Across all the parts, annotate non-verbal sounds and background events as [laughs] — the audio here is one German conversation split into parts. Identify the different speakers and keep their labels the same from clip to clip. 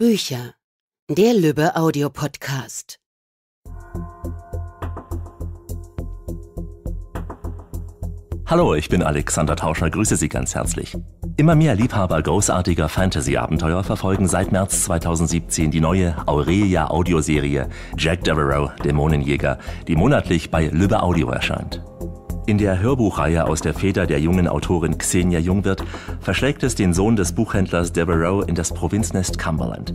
Speaker 1: Bücher. Der Lübbe Audio Podcast.
Speaker 2: Hallo, ich bin Alexander Tauscher, grüße Sie ganz herzlich. Immer mehr Liebhaber großartiger Fantasy-Abenteuer verfolgen seit März 2017 die neue Aurelia-Audioserie Jack Devereaux, Dämonenjäger, die monatlich bei Lübbe Audio erscheint. In der Hörbuchreihe aus der Feder der jungen Autorin Xenia Jungwirth verschlägt es den Sohn des Buchhändlers Devereaux in das Provinznest Cumberland.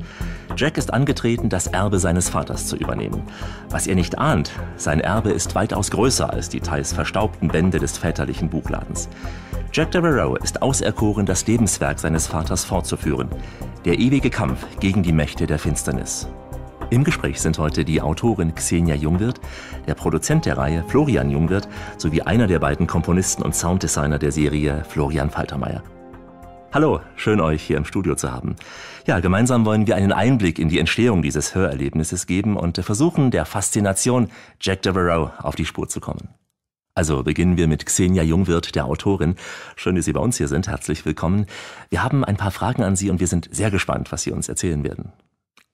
Speaker 2: Jack ist angetreten, das Erbe seines Vaters zu übernehmen. Was er nicht ahnt, sein Erbe ist weitaus größer als die teils verstaubten Bände des väterlichen Buchladens. Jack Devereaux ist auserkoren, das Lebenswerk seines Vaters fortzuführen. Der ewige Kampf gegen die Mächte der Finsternis. Im Gespräch sind heute die Autorin Xenia Jungwirth, der Produzent der Reihe Florian Jungwirth sowie einer der beiden Komponisten und Sounddesigner der Serie Florian Faltermeier. Hallo, schön euch hier im Studio zu haben. Ja, gemeinsam wollen wir einen Einblick in die Entstehung dieses Hörerlebnisses geben und versuchen, der Faszination Jack Devereaux auf die Spur zu kommen. Also beginnen wir mit Xenia Jungwirth, der Autorin. Schön, dass Sie bei uns hier sind. Herzlich willkommen. Wir haben ein paar Fragen an Sie und wir sind sehr gespannt, was Sie uns erzählen werden.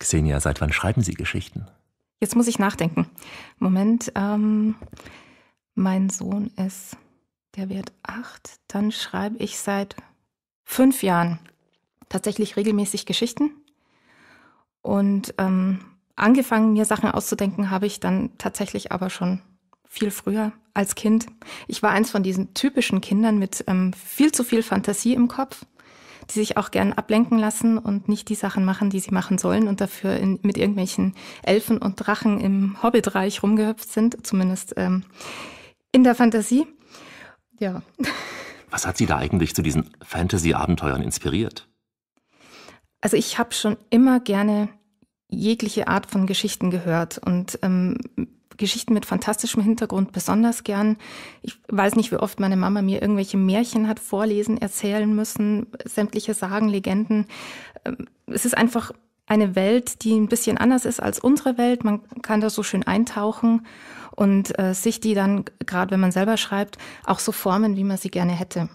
Speaker 2: Xenia, seit wann schreiben Sie Geschichten?
Speaker 3: Jetzt muss ich nachdenken. Moment, ähm, mein Sohn ist, der wird acht, dann schreibe ich seit fünf Jahren tatsächlich regelmäßig Geschichten. Und ähm, angefangen, mir Sachen auszudenken, habe ich dann tatsächlich aber schon viel früher als Kind. Ich war eins von diesen typischen Kindern mit ähm, viel zu viel Fantasie im Kopf die sich auch gern ablenken lassen und nicht die Sachen machen, die sie machen sollen und dafür in, mit irgendwelchen Elfen und Drachen im Hobbitreich rumgehüpft sind, zumindest ähm, in der Fantasie. Ja. [laughs]
Speaker 2: Was hat Sie da eigentlich zu diesen Fantasy-Abenteuern inspiriert?
Speaker 3: Also ich habe schon immer gerne jegliche Art von Geschichten gehört und ähm, Geschichten mit fantastischem Hintergrund besonders gern. Ich weiß nicht, wie oft meine Mama mir irgendwelche Märchen hat vorlesen, erzählen müssen, sämtliche Sagen, Legenden. Ähm, es ist einfach eine Welt, die ein bisschen anders ist als unsere Welt. Man kann da so schön eintauchen und äh, sich die dann, gerade wenn man selber schreibt, auch so formen, wie man sie gerne hätte.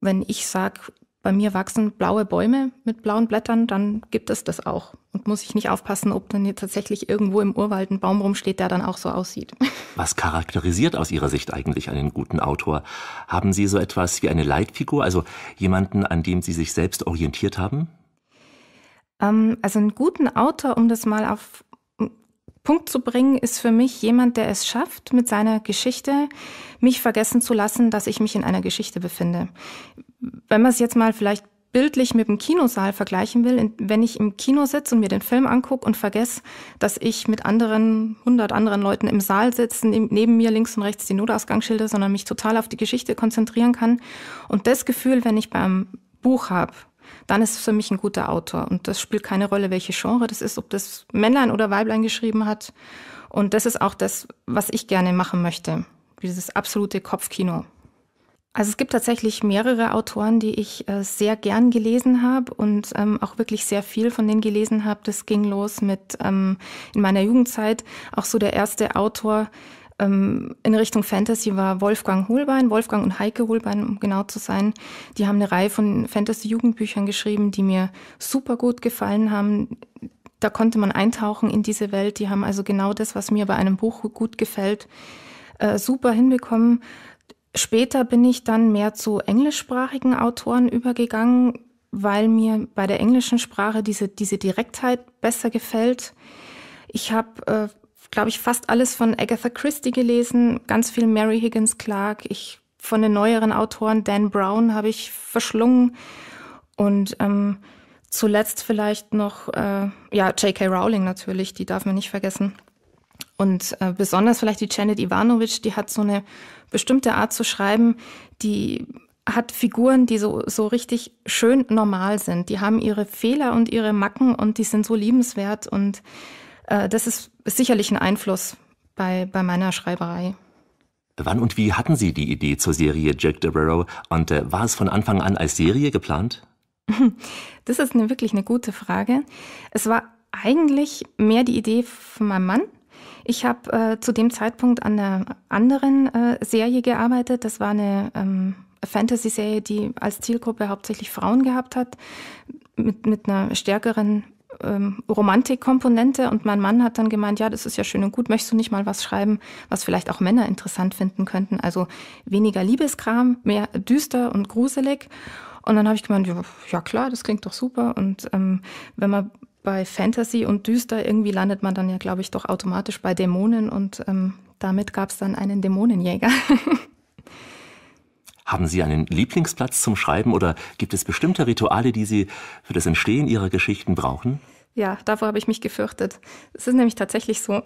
Speaker 3: Wenn ich sage, bei mir wachsen blaue Bäume mit blauen Blättern, dann gibt es das auch. Und muss ich nicht aufpassen, ob dann hier tatsächlich irgendwo im Urwald ein Baum rumsteht, der dann auch so aussieht. [laughs]
Speaker 2: Was charakterisiert aus Ihrer Sicht eigentlich einen guten Autor? Haben Sie so etwas wie eine Leitfigur, also jemanden, an dem Sie sich selbst orientiert haben?
Speaker 3: Ähm, also einen guten Autor, um das mal auf Punkt zu bringen, ist für mich jemand, der es schafft, mit seiner Geschichte mich vergessen zu lassen, dass ich mich in einer Geschichte befinde. Wenn man es jetzt mal vielleicht bildlich mit dem Kinosaal vergleichen will, wenn ich im Kino sitze und mir den Film angucke und vergesse, dass ich mit anderen, hundert anderen Leuten im Saal sitze, neben mir links und rechts die Notausgangsschilder, sondern mich total auf die Geschichte konzentrieren kann. Und das Gefühl, wenn ich beim Buch habe dann ist es für mich ein guter Autor. Und das spielt keine Rolle, welche Genre das ist, ob das Männlein oder Weiblein geschrieben hat. Und das ist auch das, was ich gerne machen möchte. Dieses absolute Kopfkino. Also es gibt tatsächlich mehrere Autoren, die ich äh, sehr gern gelesen habe und ähm, auch wirklich sehr viel von denen gelesen habe. Das ging los mit ähm, in meiner Jugendzeit auch so der erste Autor, ähm, in Richtung Fantasy war Wolfgang Holbein, Wolfgang und Heike Holbein, um genau zu sein. Die haben eine Reihe von Fantasy-Jugendbüchern geschrieben, die mir super gut gefallen haben. Da konnte man eintauchen in diese Welt. Die haben also genau das, was mir bei einem Buch gut gefällt, äh, super hinbekommen. Später bin ich dann mehr zu englischsprachigen Autoren übergegangen, weil mir bei der englischen Sprache diese, diese Direktheit besser gefällt. Ich habe äh, glaube ich, fast alles von Agatha Christie gelesen, ganz viel Mary Higgins Clark. Ich von den neueren Autoren Dan Brown habe ich verschlungen und ähm, zuletzt vielleicht noch äh, ja J.K. Rowling natürlich, die darf man nicht vergessen. Und äh, besonders vielleicht die Janet Ivanovic, die hat so eine bestimmte Art zu schreiben, die hat Figuren, die so, so richtig schön normal sind. Die haben ihre Fehler und ihre Macken und die sind so liebenswert und äh, das ist, sicherlich ein Einfluss bei, bei meiner Schreiberei.
Speaker 2: Wann und wie hatten Sie die Idee zur Serie Jack Devereaux und äh, war es von Anfang an als Serie geplant? [laughs]
Speaker 3: Das ist eine, wirklich eine gute Frage. Es war eigentlich mehr die Idee von meinem Mann. Ich habe äh, zu dem Zeitpunkt an einer anderen äh, Serie gearbeitet. Das war eine ähm, Fantasy-Serie, die als Zielgruppe hauptsächlich Frauen gehabt hat, mit, mit einer stärkeren ähm, Romantikkomponente und mein Mann hat dann gemeint, ja, das ist ja schön und gut, möchtest du nicht mal was schreiben, was vielleicht auch Männer interessant finden könnten? Also weniger Liebeskram, mehr düster und gruselig. Und dann habe ich gemeint, ja, ja, klar, das klingt doch super. Und ähm, wenn man bei Fantasy und düster irgendwie landet man dann ja, glaube ich, doch automatisch bei Dämonen und ähm, damit gab es dann einen Dämonenjäger. [laughs]
Speaker 2: Haben Sie einen Lieblingsplatz zum Schreiben oder gibt es bestimmte Rituale, die Sie für das Entstehen Ihrer Geschichten brauchen?
Speaker 3: Ja, davor habe ich mich gefürchtet. Es ist nämlich tatsächlich so.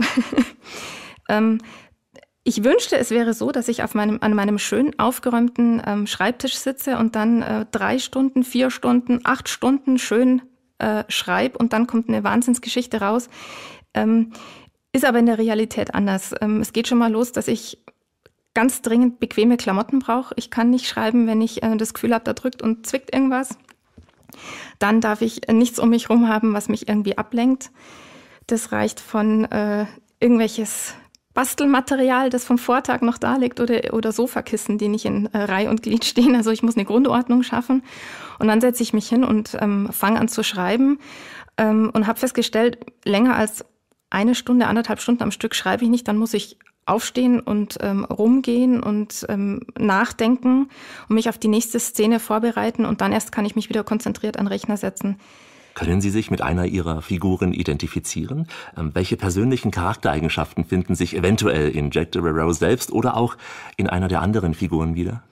Speaker 3: [laughs] ähm, ich wünschte, es wäre so, dass ich auf meinem, an meinem schön aufgeräumten ähm, Schreibtisch sitze und dann äh, drei Stunden, vier Stunden, acht Stunden schön äh, schreibe und dann kommt eine Wahnsinnsgeschichte raus. Ähm, ist aber in der Realität anders. Ähm, es geht schon mal los, dass ich ganz dringend bequeme Klamotten brauche. Ich kann nicht schreiben, wenn ich äh, das Gefühl habe, da drückt und zwickt irgendwas. Dann darf ich nichts um mich herum haben, was mich irgendwie ablenkt. Das reicht von äh, irgendwelches Bastelmaterial, das vom Vortag noch da liegt oder, oder Sofakissen, die nicht in äh, Reihe und Glied stehen. Also ich muss eine Grundordnung schaffen. Und dann setze ich mich hin und ähm, fange an zu schreiben ähm, und habe festgestellt, länger als eine Stunde, anderthalb Stunden am Stück schreibe ich nicht, dann muss ich aufstehen und ähm, rumgehen und ähm, nachdenken und mich auf die nächste Szene vorbereiten und dann erst kann ich mich wieder konzentriert an den Rechner setzen.
Speaker 2: Können Sie sich mit einer Ihrer Figuren identifizieren? Ähm, welche persönlichen Charaktereigenschaften finden sich eventuell in Jack de Rero selbst oder auch in einer der anderen Figuren wieder?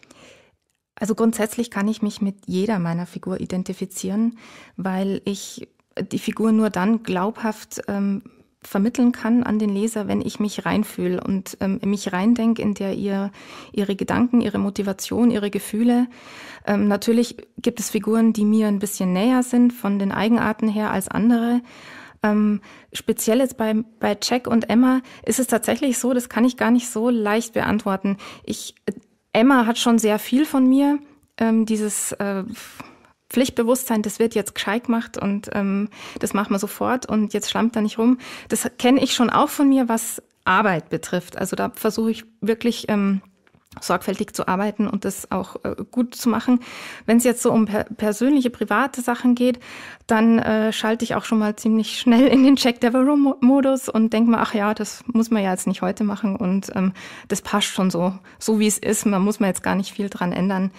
Speaker 3: Also grundsätzlich kann ich mich mit jeder meiner Figuren identifizieren, weil ich die Figur nur dann glaubhaft ähm, vermitteln kann an den Leser, wenn ich mich reinfühle und ähm, mich reindenke, in der ihr ihre Gedanken, ihre Motivation, ihre Gefühle. Ähm, natürlich gibt es Figuren, die mir ein bisschen näher sind von den Eigenarten her als andere. Ähm, speziell jetzt bei, bei Jack und Emma ist es tatsächlich so, das kann ich gar nicht so leicht beantworten. Ich, Emma hat schon sehr viel von mir, ähm, dieses äh, Pflichtbewusstsein, das wird jetzt gescheit gemacht und ähm, das macht man sofort und jetzt schlammt da nicht rum. Das kenne ich schon auch von mir, was Arbeit betrifft. Also da versuche ich wirklich ähm, sorgfältig zu arbeiten und das auch äh, gut zu machen. Wenn es jetzt so um per persönliche, private Sachen geht, dann äh, schalte ich auch schon mal ziemlich schnell in den Check Developer-Modus und denke mir, ach ja, das muss man ja jetzt nicht heute machen und ähm, das passt schon so, so wie es ist. Man muss man jetzt gar nicht viel dran ändern.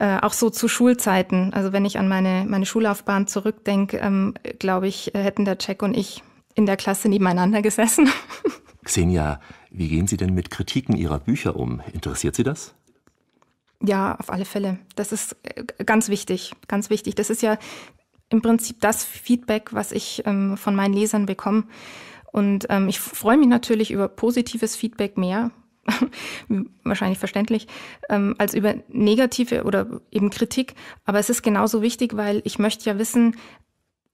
Speaker 3: Äh, auch so zu Schulzeiten. Also wenn ich an meine, meine Schullaufbahn zurückdenke, ähm, glaube ich, hätten der Check und ich in der Klasse nebeneinander gesessen.
Speaker 2: [laughs] Xenia, wie gehen Sie denn mit Kritiken Ihrer Bücher um? Interessiert Sie das?
Speaker 3: Ja, auf alle Fälle. Das ist äh, ganz wichtig, ganz wichtig. Das ist ja im Prinzip das Feedback, was ich ähm, von meinen Lesern bekomme. Und ähm, ich freue mich natürlich über positives Feedback mehr, [laughs] wahrscheinlich verständlich, ähm, als über negative oder eben Kritik. Aber es ist genauso wichtig, weil ich möchte ja wissen,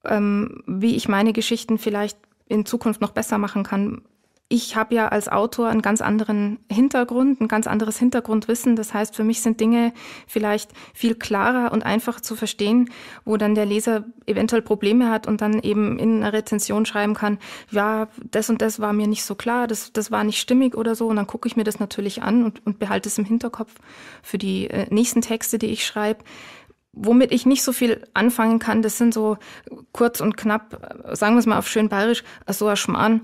Speaker 3: ähm, wie ich meine Geschichten vielleicht in Zukunft noch besser machen kann, ich habe ja als Autor einen ganz anderen Hintergrund, ein ganz anderes Hintergrundwissen. Das heißt, für mich sind Dinge vielleicht viel klarer und einfacher zu verstehen, wo dann der Leser eventuell Probleme hat und dann eben in einer Rezension schreiben kann, ja, das und das war mir nicht so klar, das, das war nicht stimmig oder so. Und dann gucke ich mir das natürlich an und, und behalte es im Hinterkopf für die äh, nächsten Texte, die ich schreibe. Womit ich nicht so viel anfangen kann, das sind so kurz und knapp, äh, sagen wir es mal auf schön bayerisch, so ein Schmarrn,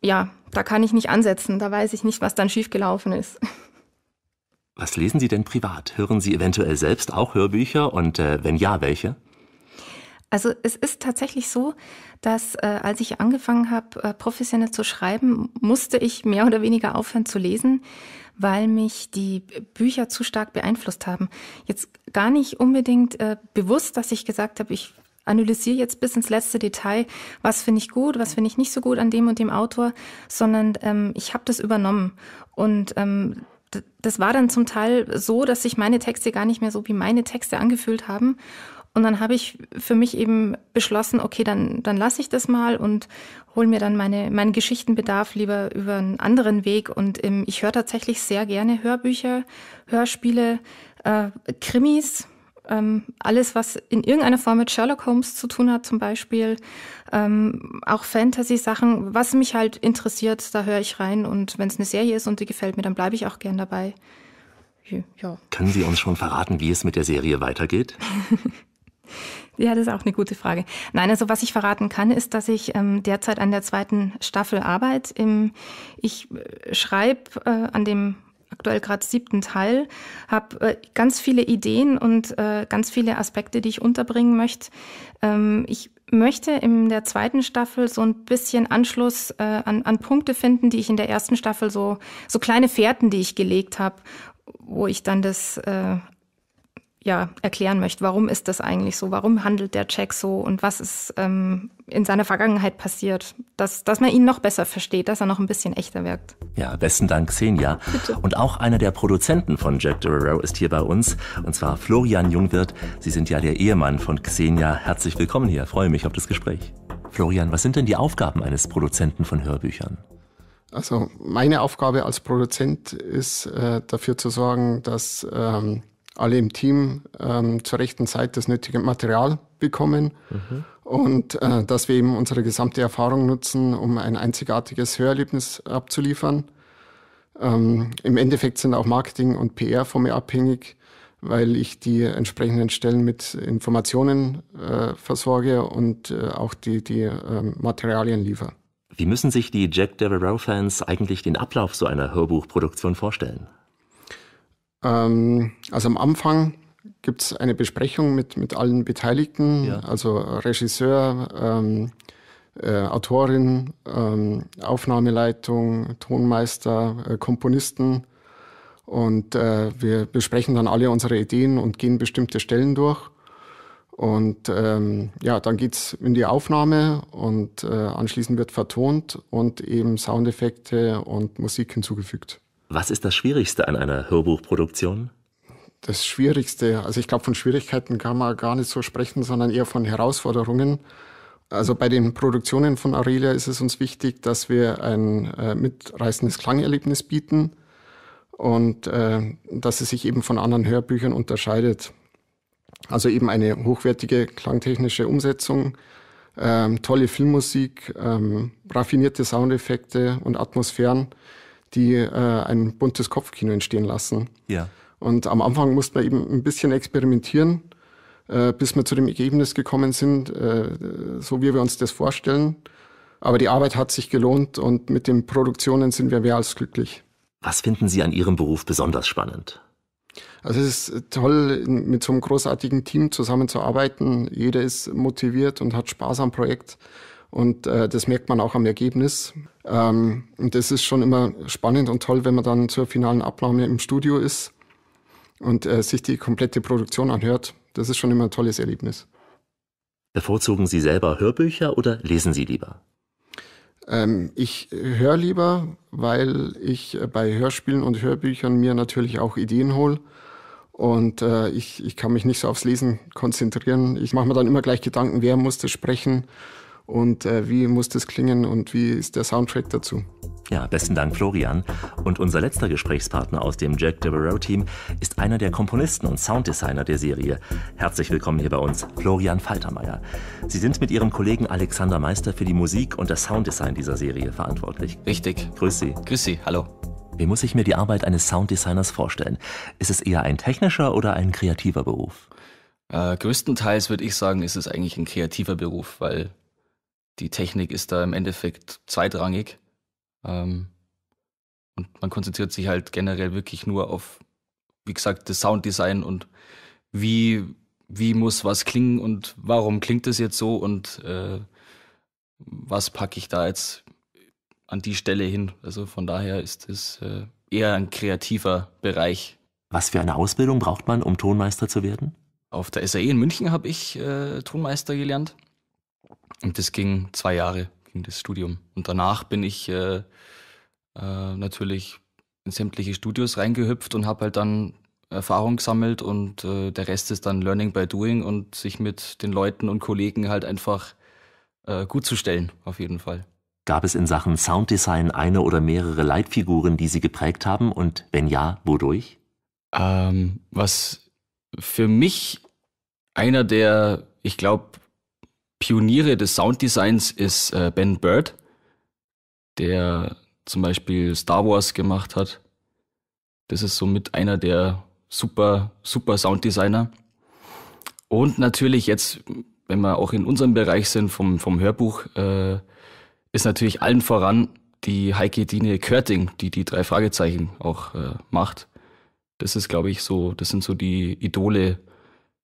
Speaker 3: ja, da kann ich nicht ansetzen, da weiß ich nicht, was dann schiefgelaufen ist. [laughs]
Speaker 2: Was lesen Sie denn privat? Hören Sie eventuell selbst auch Hörbücher und äh, wenn ja, welche?
Speaker 3: Also es ist tatsächlich so, dass äh, als ich angefangen habe, äh, professionell zu schreiben, musste ich mehr oder weniger aufhören zu lesen, weil mich die Bücher zu stark beeinflusst haben. Jetzt gar nicht unbedingt äh, bewusst, dass ich gesagt habe, ich analysiere jetzt bis ins letzte Detail, was finde ich gut, was finde ich nicht so gut an dem und dem Autor, sondern ähm, ich habe das übernommen. Und ähm, das war dann zum Teil so, dass sich meine Texte gar nicht mehr so wie meine Texte angefühlt haben. Und dann habe ich für mich eben beschlossen, okay, dann, dann lasse ich das mal und hole mir dann meine, meinen Geschichtenbedarf lieber über einen anderen Weg. Und ähm, ich höre tatsächlich sehr gerne Hörbücher, Hörspiele, äh, Krimis ähm, alles, was in irgendeiner Form mit Sherlock Holmes zu tun hat, zum Beispiel, ähm, auch Fantasy-Sachen, was mich halt interessiert, da höre ich rein. Und wenn es eine Serie ist und die gefällt mir, dann bleibe ich auch gern dabei. Ja.
Speaker 2: Können Sie uns schon verraten, wie es mit der Serie weitergeht? [laughs]
Speaker 3: Ja, das ist auch eine gute Frage. Nein, also was ich verraten kann, ist, dass ich ähm, derzeit an der zweiten Staffel arbeite. Im, ich äh, schreibe äh, an dem aktuell gerade siebten Teil, habe äh, ganz viele Ideen und äh, ganz viele Aspekte, die ich unterbringen möchte. Ähm, ich möchte in der zweiten Staffel so ein bisschen Anschluss äh, an, an Punkte finden, die ich in der ersten Staffel so, so kleine Fährten, die ich gelegt habe, wo ich dann das äh, ja, erklären möchte, warum ist das eigentlich so, warum handelt der Check so und was ist ähm, in seiner Vergangenheit passiert, dass, dass man ihn noch besser versteht, dass er noch ein bisschen echter wirkt.
Speaker 2: Ja, besten Dank, Xenia. Bitte. Und auch einer der Produzenten von Jack Dorero ist hier bei uns, und zwar Florian Jungwirth. Sie sind ja der Ehemann von Xenia. Herzlich willkommen hier, freue mich auf das Gespräch. Florian, was sind denn die Aufgaben eines Produzenten von Hörbüchern?
Speaker 4: Also meine Aufgabe als Produzent ist äh, dafür zu sorgen, dass... Ähm alle im Team ähm, zur rechten Zeit das nötige Material bekommen mhm. und äh, dass wir eben unsere gesamte Erfahrung nutzen, um ein einzigartiges Hörerlebnis abzuliefern. Ähm, Im Endeffekt sind auch Marketing und PR von mir abhängig, weil ich die entsprechenden Stellen mit Informationen äh, versorge und äh, auch die, die ähm, Materialien liefere.
Speaker 2: Wie müssen sich die Jack Devereaux-Fans eigentlich den Ablauf so einer Hörbuchproduktion vorstellen?
Speaker 4: Ähm, also am Anfang gibt es eine Besprechung mit, mit allen Beteiligten, ja. also Regisseur, ähm, äh, Autorin, ähm, Aufnahmeleitung, Tonmeister, äh, Komponisten. Und äh, wir besprechen dann alle unsere Ideen und gehen bestimmte Stellen durch. Und ähm, ja, dann geht's in die Aufnahme und äh, anschließend wird vertont und eben Soundeffekte und Musik hinzugefügt.
Speaker 2: Was ist das Schwierigste an einer Hörbuchproduktion?
Speaker 4: Das Schwierigste, also ich glaube, von Schwierigkeiten kann man gar nicht so sprechen, sondern eher von Herausforderungen. Also bei den Produktionen von Aurelia ist es uns wichtig, dass wir ein äh, mitreißendes Klangerlebnis bieten und äh, dass es sich eben von anderen Hörbüchern unterscheidet. Also eben eine hochwertige klangtechnische Umsetzung, ähm, tolle Filmmusik, ähm, raffinierte Soundeffekte und Atmosphären, die äh, ein buntes Kopfkino entstehen lassen. Ja. Und am Anfang musste man eben ein bisschen experimentieren, äh, bis wir zu dem Ergebnis gekommen sind, äh, so wie wir uns das vorstellen. Aber die Arbeit hat sich gelohnt und mit den Produktionen sind wir mehr als glücklich.
Speaker 2: Was finden Sie an Ihrem Beruf besonders spannend?
Speaker 4: Also es ist toll, mit so einem großartigen Team zusammenzuarbeiten. Jeder ist motiviert und hat Spaß am Projekt. Und äh, das merkt man auch am Ergebnis. Ähm, und das ist schon immer spannend und toll, wenn man dann zur finalen Abnahme im Studio ist und äh, sich die komplette Produktion anhört. Das ist schon immer ein tolles Erlebnis.
Speaker 2: Bevorzugen Sie selber Hörbücher oder lesen
Speaker 4: Sie lieber? Ähm, ich höre lieber, weil ich äh, bei Hörspielen und Hörbüchern mir natürlich auch Ideen hole. Und äh, ich, ich kann mich nicht so aufs Lesen konzentrieren. Ich mache mir dann immer gleich Gedanken, wer muss das sprechen und äh, wie muss das klingen und wie ist der Soundtrack dazu.
Speaker 2: Ja, besten Dank, Florian. Und unser letzter Gesprächspartner aus dem Jack Devereaux-Team ist einer der Komponisten und Sounddesigner der Serie. Herzlich willkommen hier bei uns, Florian Faltermeier. Sie sind mit Ihrem Kollegen Alexander Meister für die Musik und das Sounddesign dieser Serie verantwortlich. Richtig. Grüß Sie. Grüß Sie, hallo. Wie muss ich mir die Arbeit eines Sounddesigners vorstellen? Ist es eher ein technischer oder ein kreativer Beruf?
Speaker 1: Äh, größtenteils würde ich sagen, ist es eigentlich ein kreativer Beruf, weil die Technik ist da im Endeffekt zweitrangig. Ähm, und man konzentriert sich halt generell wirklich nur auf, wie gesagt, das Sounddesign und wie, wie muss was klingen und warum klingt es jetzt so und äh, was packe ich da jetzt an die Stelle hin. Also von daher ist es äh, eher ein kreativer Bereich.
Speaker 2: Was für eine Ausbildung braucht man, um Tonmeister zu werden?
Speaker 1: Auf der SAE in München habe ich äh, Tonmeister gelernt. Und das ging zwei Jahre, ging das Studium. Und danach bin ich äh, äh, natürlich in sämtliche Studios reingehüpft und habe halt dann Erfahrung gesammelt und äh, der Rest ist dann Learning by Doing und sich mit den Leuten und Kollegen halt einfach äh, gut zu stellen, auf jeden Fall.
Speaker 2: Gab es in Sachen Sounddesign eine oder mehrere Leitfiguren, die Sie geprägt
Speaker 1: haben und wenn ja, wodurch? Ähm, was für mich einer der, ich glaube, Pioniere des Sounddesigns ist äh, Ben Bird, der zum Beispiel Star Wars gemacht hat. Das ist somit einer der super, super Sounddesigner. Und natürlich jetzt, wenn wir auch in unserem Bereich sind vom, vom Hörbuch, äh, ist natürlich allen voran die Heike Dine Körting, die die drei Fragezeichen auch äh, macht. Das ist, glaube ich, so, das sind so die Idole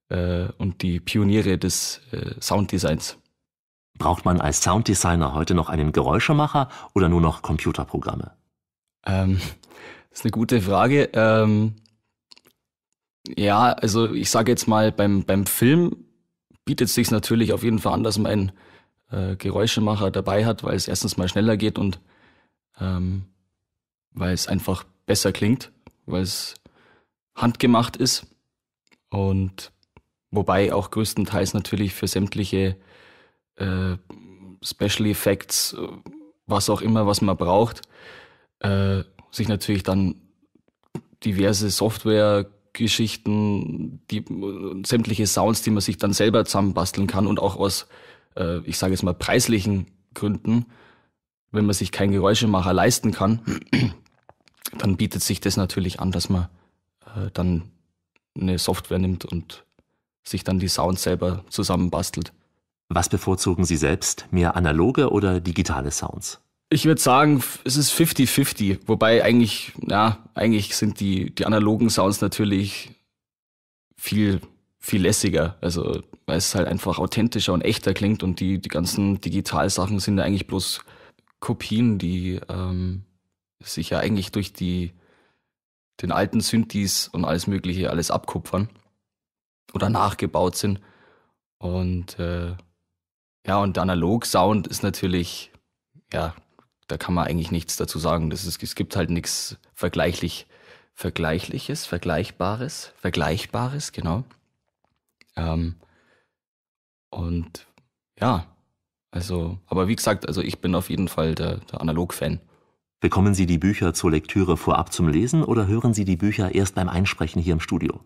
Speaker 1: äh, und die Pioniere des äh, Sounddesigns. Braucht man als
Speaker 2: Sounddesigner heute noch einen Geräuschemacher oder nur noch Computerprogramme?
Speaker 1: Ähm, [laughs] das ist eine gute Frage. Ähm, ja, also ich sage jetzt mal, beim, beim Film bietet es sich natürlich auf jeden Fall an, dass man einen äh, Geräuschemacher dabei hat, weil es erstens mal schneller geht und ähm, weil es einfach besser klingt, weil es handgemacht ist. Und Wobei auch größtenteils natürlich für sämtliche äh, Special Effects, was auch immer, was man braucht, äh, sich natürlich dann diverse Software-Geschichten, die, sämtliche Sounds, die man sich dann selber zusammenbasteln kann und auch aus, äh, ich sage jetzt mal, preislichen Gründen, wenn man sich keinen Geräuschemacher leisten kann, dann bietet sich das natürlich an, dass man äh, dann eine Software nimmt und sich dann die Sounds selber zusammenbastelt. Was bevorzugen Sie selbst? Mehr analoge oder digitale Sounds? Ich würde sagen, es ist 50-50, wobei eigentlich, ja, eigentlich sind die, die analogen Sounds natürlich viel, viel lässiger. Also, weil es halt einfach authentischer und echter klingt und die, die ganzen Digitalsachen sind ja eigentlich bloß Kopien, die ähm, sich ja eigentlich durch die, den alten Synthes und alles Mögliche alles abkupfern oder nachgebaut sind. Und äh, ja, und Analog-Sound ist natürlich, ja, da kann man eigentlich nichts dazu sagen. Das ist, es gibt halt nichts vergleichlich, Vergleichliches, Vergleichbares, Vergleichbares, genau. Ähm, und ja, also, aber wie gesagt, also ich bin auf jeden Fall der, der Analog-Fan. Bekommen Sie die Bücher zur Lektüre vorab
Speaker 2: zum Lesen oder hören Sie die Bücher erst beim Einsprechen hier im Studio?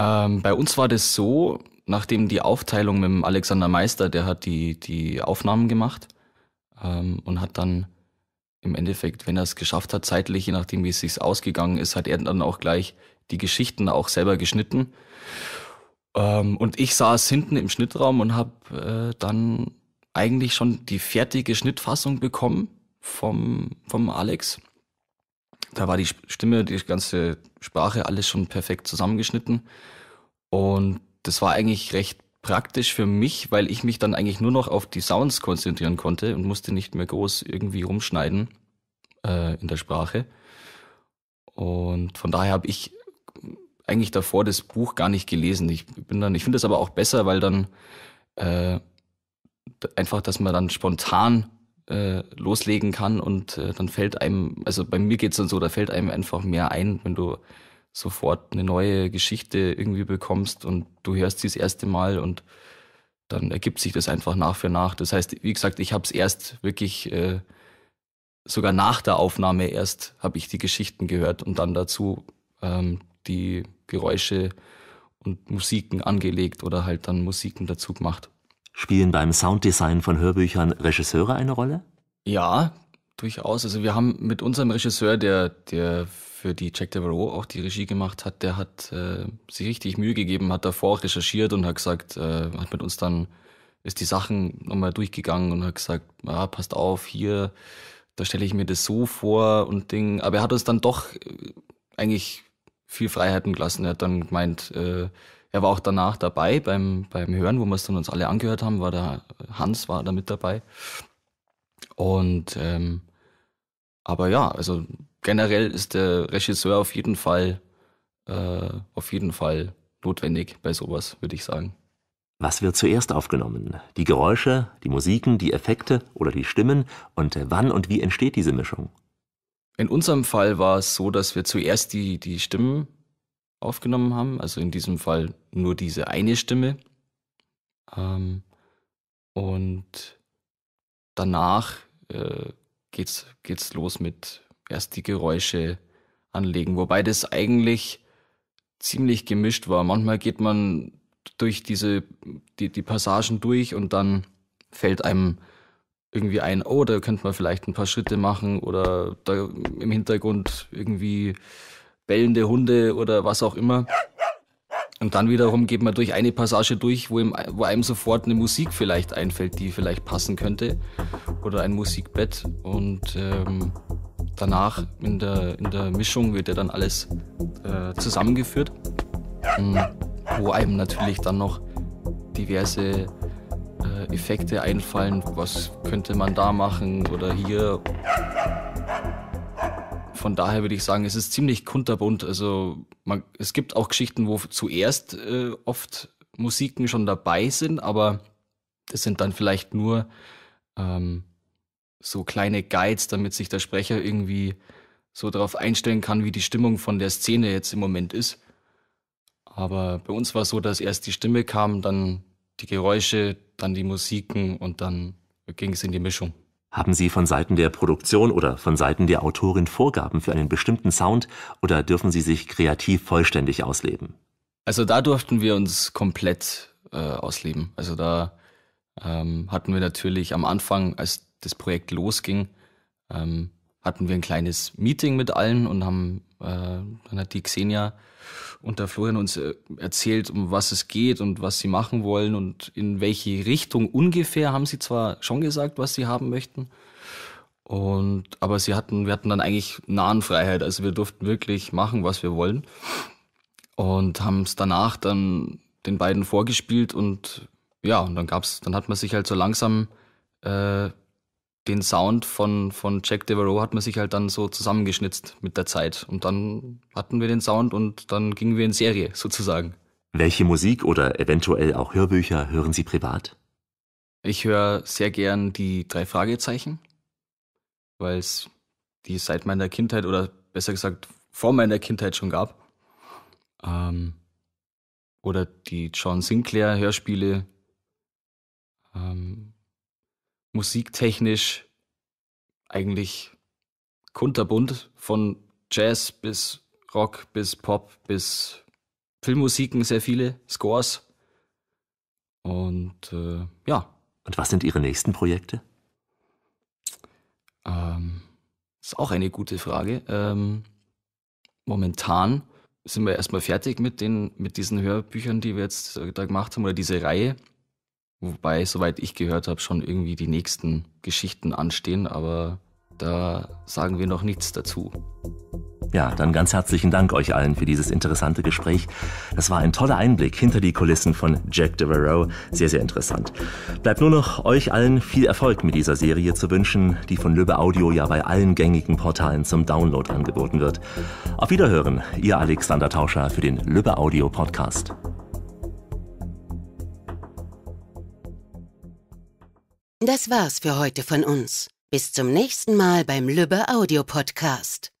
Speaker 1: Ähm, bei uns war das so, nachdem die Aufteilung mit dem Alexander Meister, der hat die, die Aufnahmen gemacht ähm, und hat dann im Endeffekt, wenn er es geschafft hat, zeitlich, je nachdem, wie es sich ausgegangen ist, hat er dann auch gleich die Geschichten auch selber geschnitten. Ähm, und ich saß hinten im Schnittraum und habe äh, dann eigentlich schon die fertige Schnittfassung bekommen vom, vom Alex. Da war die Stimme, die ganze Sprache, alles schon perfekt zusammengeschnitten. Und das war eigentlich recht praktisch für mich, weil ich mich dann eigentlich nur noch auf die Sounds konzentrieren konnte und musste nicht mehr groß irgendwie rumschneiden äh, in der Sprache. Und von daher habe ich eigentlich davor das Buch gar nicht gelesen. Ich bin dann, ich finde es aber auch besser, weil dann äh, einfach, dass man dann spontan äh, loslegen kann und äh, dann fällt einem, also bei mir geht's dann so, da fällt einem einfach mehr ein, wenn du sofort eine neue Geschichte irgendwie bekommst und du hörst sie das erste Mal und dann ergibt sich das einfach nach für nach. Das heißt, wie gesagt, ich habe es erst wirklich äh, sogar nach der Aufnahme erst habe ich die Geschichten gehört und dann dazu ähm, die Geräusche und Musiken angelegt oder halt dann Musiken dazu gemacht.
Speaker 2: Spielen beim Sounddesign von Hörbüchern Regisseure eine Rolle?
Speaker 1: Ja, durchaus. Also wir haben mit unserem Regisseur, der, der für die Jack Devereaux auch die Regie gemacht hat, der hat äh, sich richtig Mühe gegeben, hat davor auch recherchiert und hat gesagt, äh, hat mit uns dann, ist die Sachen nochmal durchgegangen und hat gesagt, ah, passt auf, hier, da stelle ich mir das so vor und Ding. Aber er hat uns dann doch äh, eigentlich viel Freiheiten gelassen. Er hat dann gemeint, äh, er war auch danach dabei beim, beim Hören, wo wir es dann uns alle angehört haben, war der Hans war da mit dabei. Und ähm, aber ja, also generell ist der Regisseur auf jeden Fall äh, auf jeden Fall notwendig bei sowas, würde ich sagen.
Speaker 2: Was wird zuerst aufgenommen? Die Geräusche, die Musiken, die Effekte oder die Stimmen? Und wann und wie
Speaker 1: entsteht diese Mischung? In unserem Fall war es so, dass wir zuerst die, die Stimmen aufgenommen haben, also in diesem Fall nur diese eine Stimme. Ähm, und danach äh, geht's, geht's los mit erst die Geräusche anlegen, wobei das eigentlich ziemlich gemischt war. Manchmal geht man durch diese, die, die Passagen durch und dann fällt einem irgendwie ein, oh, da könnte man vielleicht ein paar Schritte machen oder da im Hintergrund irgendwie bellende Hunde oder was auch immer. Und dann wiederum geht man durch eine Passage durch, wo, ihm, wo einem sofort eine Musik vielleicht einfällt, die vielleicht passen könnte. Oder ein Musikbett. Und ähm, danach in der, in der Mischung wird ja dann alles äh, zusammengeführt. Hm. wo einem natürlich dann noch diverse äh, Effekte einfallen. Was könnte man da machen oder hier? von daher würde ich sagen, es ist ziemlich kunterbunt. Also man, es gibt auch Geschichten, wo zuerst äh, oft Musiken schon dabei sind, aber das sind dann vielleicht nur ähm, so kleine Guides, damit sich der Sprecher irgendwie so darauf einstellen kann, wie die Stimmung von der Szene jetzt im Moment ist. Aber bei uns war es so, dass erst die Stimme kam, dann die Geräusche, dann die Musiken und dann ging es in die Mischung.
Speaker 2: Haben Sie von Seiten der Produktion oder von Seiten der Autorin Vorgaben für einen bestimmten Sound oder dürfen Sie sich kreativ vollständig ausleben?
Speaker 1: Also da durften wir uns komplett äh, ausleben. Also da ähm, hatten wir natürlich am Anfang, als das Projekt losging, ähm, hatten wir ein kleines Meeting mit allen und haben äh, dann hat die Xenia und der Florian uns äh, erzählt, um was es geht und was sie machen wollen und in welche Richtung ungefähr haben sie zwar schon gesagt, was sie haben möchten. Und, aber sie hatten, wir hatten dann eigentlich nahen Freiheit. Also wir durften wirklich machen, was wir wollen. Und haben es danach dann den beiden vorgespielt und ja, und dann gab's, dann hat man sich halt so langsam äh, den Sound von, von Jack Devereaux hat man sich halt dann so zusammengeschnitzt mit der Zeit. Und dann hatten wir den Sound und dann gingen wir in Serie [laughs] sozusagen.
Speaker 2: Welche Musik oder eventuell auch Hörbücher hören Sie privat?
Speaker 1: Ich höre sehr gern die drei Fragezeichen, weil es die seit meiner Kindheit oder besser gesagt vor meiner Kindheit schon gab. Ähm, oder die John Sinclair Hörspiele. Ähm, musiktechnisch eigentlich kunterbunt von Jazz bis Rock bis Pop bis Filmmusiken, sehr viele Scores. Und äh, ja.
Speaker 2: Und was sind Ihre nächsten Projekte?
Speaker 1: Ähm, ist auch eine gute Frage. Ähm, momentan sind wir erstmal fertig mit, den, mit diesen Hörbüchern, die wir jetzt äh, da gemacht haben, oder diese Reihe. Wobei, soweit ich gehört habe, schon irgendwie die nächsten Geschichten anstehen, aber da sagen wir noch nichts dazu.
Speaker 2: Ja, dann ganz herzlichen Dank euch allen für dieses interessante Gespräch. Das war ein toller Einblick hinter die Kulissen von Jack Devereaux. Sehr, sehr interessant. Bleibt nur noch euch allen viel Erfolg mit dieser Serie zu wünschen, die von Löbe Audio ja bei allen gängigen Portalen zum Download angeboten wird. Auf Wiederhören, ihr Alexander Tauscher für den Löbe Audio Podcast.
Speaker 1: Das war's für heute von uns. Bis zum nächsten Mal beim Lübbe Audio Podcast.